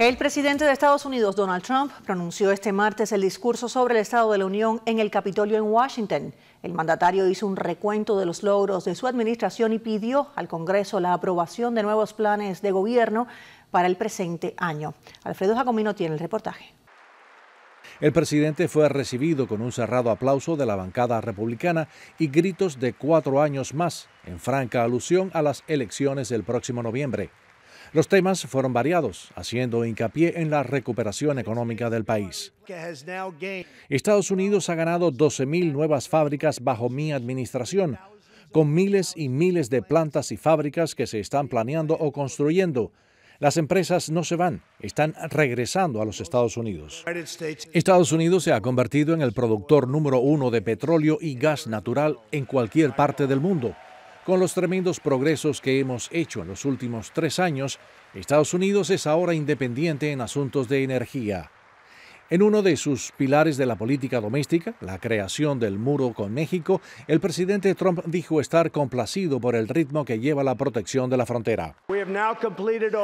El presidente de Estados Unidos, Donald Trump, pronunció este martes el discurso sobre el Estado de la Unión en el Capitolio en Washington. El mandatario hizo un recuento de los logros de su administración y pidió al Congreso la aprobación de nuevos planes de gobierno para el presente año. Alfredo Jacomino tiene el reportaje. El presidente fue recibido con un cerrado aplauso de la bancada republicana y gritos de cuatro años más, en franca alusión a las elecciones del próximo noviembre. Los temas fueron variados, haciendo hincapié en la recuperación económica del país. Estados Unidos ha ganado 12.000 nuevas fábricas bajo mi administración, con miles y miles de plantas y fábricas que se están planeando o construyendo. Las empresas no se van, están regresando a los Estados Unidos. Estados Unidos se ha convertido en el productor número uno de petróleo y gas natural en cualquier parte del mundo con los tremendos progresos que hemos hecho en los últimos tres años, Estados Unidos es ahora independiente en asuntos de energía. En uno de sus pilares de la política doméstica, la creación del muro con México, el presidente Trump dijo estar complacido por el ritmo que lleva la protección de la frontera.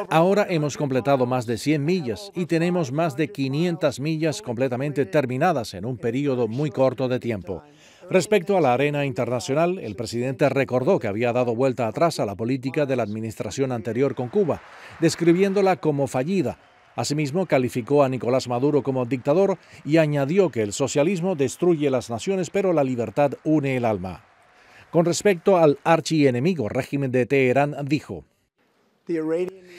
Ahora hemos completado más de 100 millas y tenemos más de 500 millas completamente terminadas en un periodo muy corto de tiempo. Respecto a la arena internacional, el presidente recordó que había dado vuelta atrás a la política de la administración anterior con Cuba, describiéndola como fallida. Asimismo, calificó a Nicolás Maduro como dictador y añadió que el socialismo destruye las naciones, pero la libertad une el alma. Con respecto al archienemigo régimen de Teherán, dijo,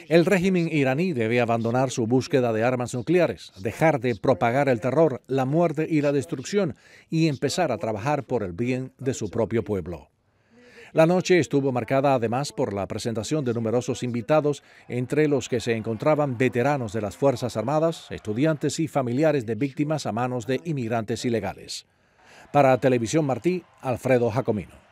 el régimen iraní debe abandonar su búsqueda de armas nucleares, dejar de propagar el terror, la muerte y la destrucción y empezar a trabajar por el bien de su propio pueblo. La noche estuvo marcada además por la presentación de numerosos invitados, entre los que se encontraban veteranos de las Fuerzas Armadas, estudiantes y familiares de víctimas a manos de inmigrantes ilegales. Para Televisión Martí, Alfredo Jacomino.